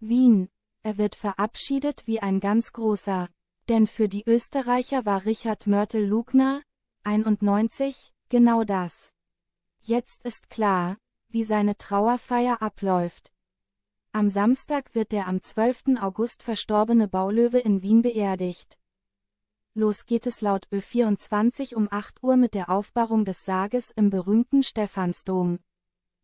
Wien. Er wird verabschiedet wie ein ganz großer. Denn für die Österreicher war Richard Mörtel Lugner, 91, genau das. Jetzt ist klar, wie seine Trauerfeier abläuft. Am Samstag wird der am 12. August verstorbene Baulöwe in Wien beerdigt. Los geht es laut Ö24 um 8 Uhr mit der Aufbahrung des Sarges im berühmten Stephansdom.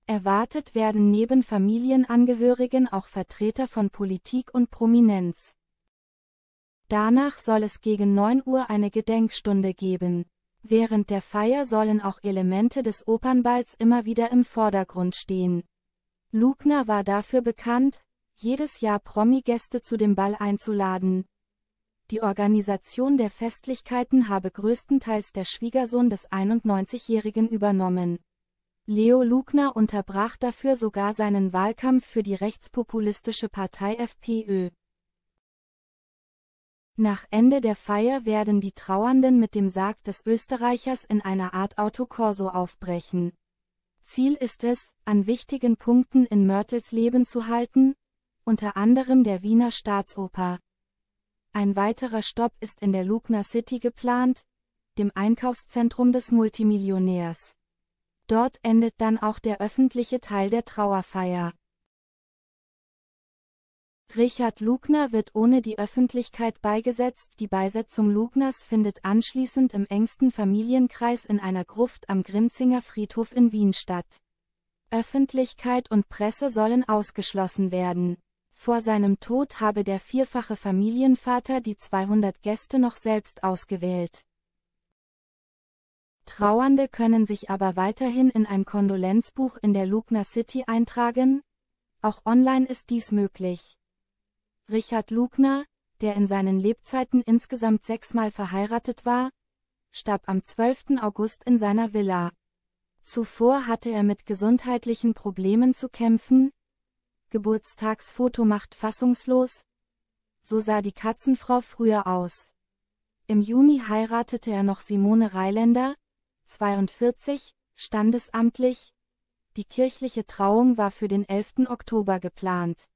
Erwartet werden neben Familienangehörigen auch Vertreter von Politik und Prominenz. Danach soll es gegen 9 Uhr eine Gedenkstunde geben. Während der Feier sollen auch Elemente des Opernballs immer wieder im Vordergrund stehen. Lugner war dafür bekannt, jedes Jahr Promi-Gäste zu dem Ball einzuladen. Die Organisation der Festlichkeiten habe größtenteils der Schwiegersohn des 91-Jährigen übernommen. Leo Lugner unterbrach dafür sogar seinen Wahlkampf für die rechtspopulistische Partei FPÖ. Nach Ende der Feier werden die Trauernden mit dem Sarg des Österreichers in einer Art Autokorso aufbrechen. Ziel ist es, an wichtigen Punkten in Mörtels Leben zu halten, unter anderem der Wiener Staatsoper. Ein weiterer Stopp ist in der Lugner City geplant, dem Einkaufszentrum des Multimillionärs. Dort endet dann auch der öffentliche Teil der Trauerfeier. Richard Lugner wird ohne die Öffentlichkeit beigesetzt. Die Beisetzung Lugners findet anschließend im engsten Familienkreis in einer Gruft am Grinzinger Friedhof in Wien statt. Öffentlichkeit und Presse sollen ausgeschlossen werden. Vor seinem Tod habe der vierfache Familienvater die 200 Gäste noch selbst ausgewählt. Trauernde können sich aber weiterhin in ein Kondolenzbuch in der Lugner City eintragen, auch online ist dies möglich. Richard Lugner, der in seinen Lebzeiten insgesamt sechsmal verheiratet war, starb am 12. August in seiner Villa. Zuvor hatte er mit gesundheitlichen Problemen zu kämpfen, Geburtstagsfoto macht fassungslos, so sah die Katzenfrau früher aus. Im Juni heiratete er noch Simone Reiländer, 42, standesamtlich. Die kirchliche Trauung war für den 11. Oktober geplant.